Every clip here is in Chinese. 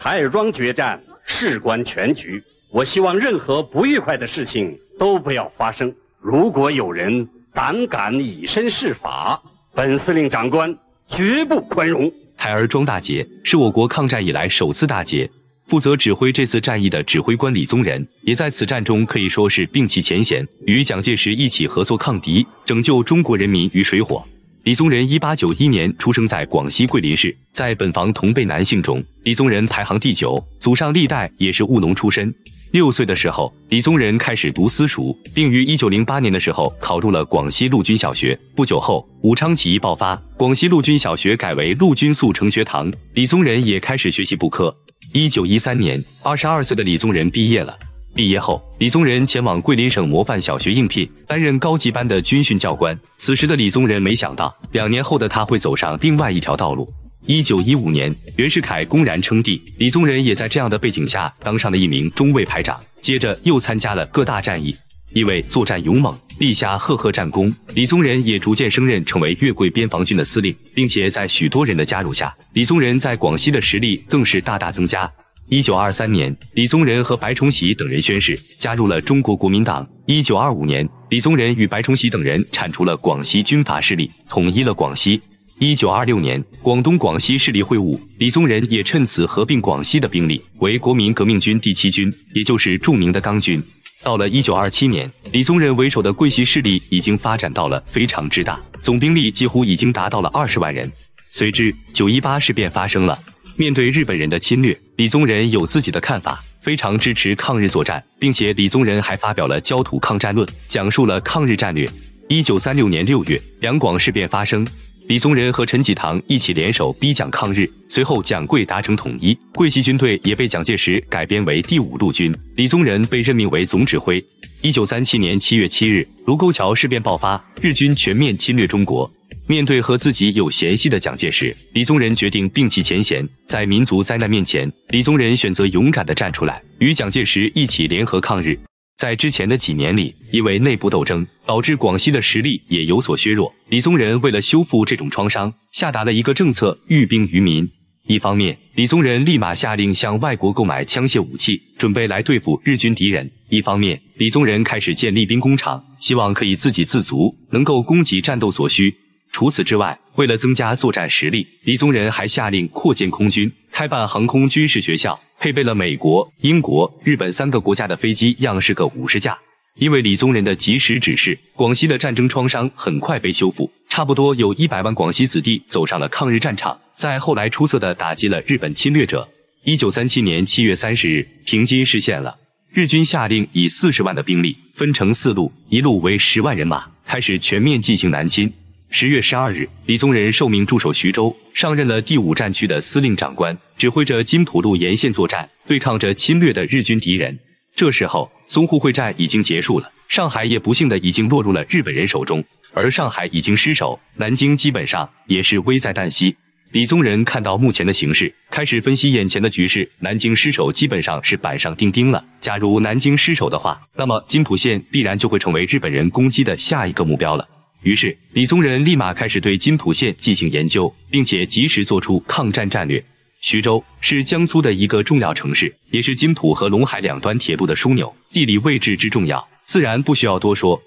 台儿庄决战事关全局，我希望任何不愉快的事情都不要发生。如果有人胆敢以身试法，本司令长官绝不宽容。台儿庄大捷是我国抗战以来首次大捷。负责指挥这次战役的指挥官李宗仁，也在此战中可以说是摒弃前嫌，与蒋介石一起合作抗敌，拯救中国人民于水火。李宗仁一八九一年出生在广西桂林市，在本房同辈男性中，李宗仁排行第九，祖上历代也是务农出身。六岁的时候，李宗仁开始读私塾，并于一九零八年的时候考入了广西陆军小学。不久后，武昌起义爆发，广西陆军小学改为陆军速成学堂，李宗仁也开始学习补课。一九一三年，二十二岁的李宗仁毕业了。毕业后，李宗仁前往桂林省模范小学应聘，担任高级班的军训教官。此时的李宗仁没想到，两年后的他会走上另外一条道路。一九一五年，袁世凯公然称帝，李宗仁也在这样的背景下当上了一名中尉排长。接着又参加了各大战役，因为作战勇猛，立下赫赫战功，李宗仁也逐渐升任成为粤桂边防军的司令，并且在许多人的加入下，李宗仁在广西的实力更是大大增加。一九二三年，李宗仁和白崇禧等人宣誓加入了中国国民党。一九二五年，李宗仁与白崇禧等人铲除了广西军阀势力，统一了广西。一九二六年，广东广西势力会晤，李宗仁也趁此合并广西的兵力为国民革命军第七军，也就是著名的刚军。到了一九二七年，李宗仁为首的桂系势力已经发展到了非常之大，总兵力几乎已经达到了二十万人。随之，九一八事变发生了，面对日本人的侵略。李宗仁有自己的看法，非常支持抗日作战，并且李宗仁还发表了《焦土抗战论》，讲述了抗日战略。一九三六年六月，两广事变发生，李宗仁和陈济棠一起联手逼蒋抗日。随后，蒋桂达成统一，桂系军队也被蒋介石改编为第五路军，李宗仁被任命为总指挥。一九三七年七月七日，卢沟桥事变爆发，日军全面侵略中国。面对和自己有嫌隙的蒋介石，李宗仁决定摒弃前嫌。在民族灾难面前，李宗仁选择勇敢地站出来，与蒋介石一起联合抗日。在之前的几年里，因为内部斗争，导致广西的实力也有所削弱。李宗仁为了修复这种创伤，下达了一个政策：寓兵于民。一方面，李宗仁立马下令向外国购买枪械武器，准备来对付日军敌人；一方面，李宗仁开始建立兵工厂，希望可以自给自足，能够供给战斗所需。除此之外，为了增加作战实力，李宗仁还下令扩建空军，开办航空军事学校，配备了美国、英国、日本三个国家的飞机样式各五十架。因为李宗仁的及时指示，广西的战争创伤很快被修复，差不多有一百万广西子弟走上了抗日战场，在后来出色的打击了日本侵略者。一九三七年七月三十日，平津失陷了，日军下令以四十万的兵力分成四路，一路为十万人马，开始全面进行南侵。十月十二日，李宗仁受命驻守徐州，上任了第五战区的司令长官，指挥着津浦路沿线作战，对抗着侵略的日军敌人。这时候，淞沪会战已经结束了，上海也不幸的已经落入了日本人手中。而上海已经失守，南京基本上也是危在旦夕。李宗仁看到目前的形势，开始分析眼前的局势。南京失守基本上是板上钉钉了。假如南京失守的话，那么津浦线必然就会成为日本人攻击的下一个目标了。于是，李宗仁立马开始对金浦线进行研究，并且及时做出抗战战略。徐州是江苏的一个重要城市，也是金浦和陇海两端铁路的枢纽，地理位置之重要，自然不需要多说。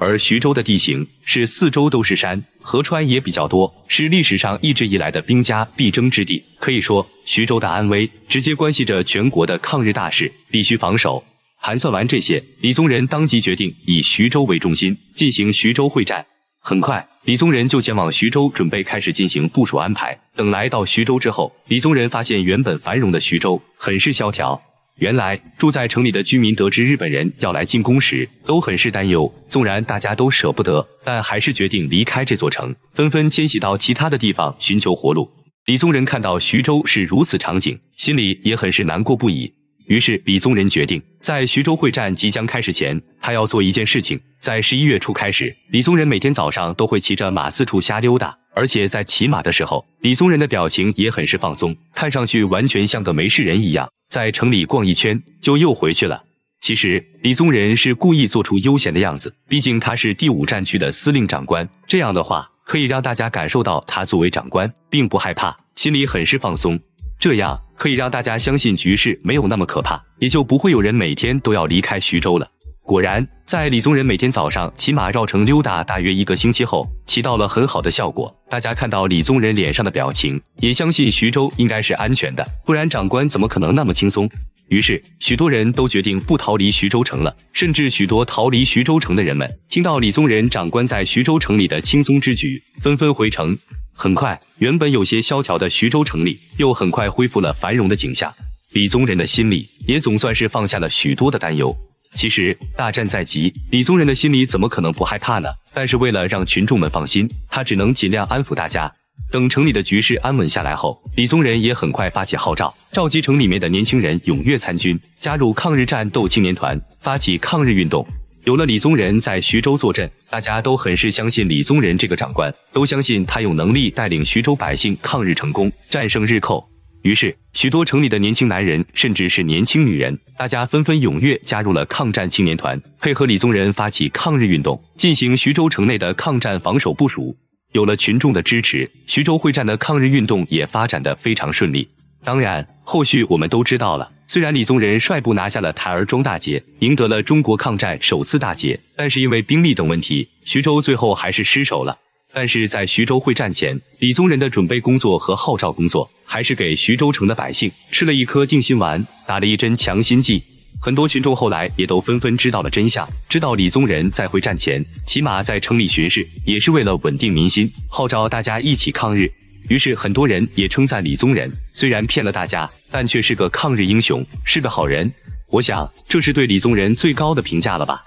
而徐州的地形是四周都是山，河川也比较多，是历史上一直以来的兵家必争之地。可以说，徐州的安危直接关系着全国的抗日大事，必须防守。盘算完这些，李宗仁当即决定以徐州为中心，进行徐州会战。很快，李宗仁就前往徐州，准备开始进行部署安排。等来到徐州之后，李宗仁发现原本繁荣的徐州很是萧条。原来住在城里的居民得知日本人要来进攻时，都很是担忧。纵然大家都舍不得，但还是决定离开这座城，纷纷迁徙到其他的地方寻求活路。李宗仁看到徐州是如此场景，心里也很是难过不已。于是，李宗仁决定在徐州会战即将开始前，他要做一件事情。在十一月初开始，李宗仁每天早上都会骑着马四处瞎溜达，而且在骑马的时候，李宗仁的表情也很是放松，看上去完全像个没事人一样，在城里逛一圈就又回去了。其实，李宗仁是故意做出悠闲的样子，毕竟他是第五战区的司令长官，这样的话可以让大家感受到他作为长官并不害怕，心里很是放松。这样可以让大家相信局势没有那么可怕，也就不会有人每天都要离开徐州了。果然，在李宗仁每天早上骑马绕城溜达大约一个星期后，起到了很好的效果。大家看到李宗仁脸上的表情，也相信徐州应该是安全的，不然长官怎么可能那么轻松？于是，许多人都决定不逃离徐州城了。甚至许多逃离徐州城的人们，听到李宗仁长官在徐州城里的轻松之举，纷纷回城。很快，原本有些萧条的徐州城里又很快恢复了繁荣的景象。李宗仁的心里也总算是放下了许多的担忧。其实大战在即，李宗仁的心里怎么可能不害怕呢？但是为了让群众们放心，他只能尽量安抚大家。等城里的局势安稳下来后，李宗仁也很快发起号召，召集城里面的年轻人踊跃参军，加入抗日战斗青年团，发起抗日运动。有了李宗仁在徐州坐镇，大家都很是相信李宗仁这个长官，都相信他有能力带领徐州百姓抗日成功，战胜日寇。于是，许多城里的年轻男人，甚至是年轻女人，大家纷纷踊跃加入了抗战青年团，配合李宗仁发起抗日运动，进行徐州城内的抗战防守部署。有了群众的支持，徐州会战的抗日运动也发展的非常顺利。当然，后续我们都知道了。虽然李宗仁率部拿下了台儿庄大捷，赢得了中国抗战首次大捷，但是因为兵力等问题，徐州最后还是失守了。但是在徐州会战前，李宗仁的准备工作和号召工作，还是给徐州城的百姓吃了一颗定心丸，打了一针强心剂。很多群众后来也都纷纷知道了真相，知道李宗仁在会战前起码在城里巡视，也是为了稳定民心，号召大家一起抗日。于是很多人也称赞李宗仁，虽然骗了大家，但却是个抗日英雄，是个好人。我想，这是对李宗仁最高的评价了吧。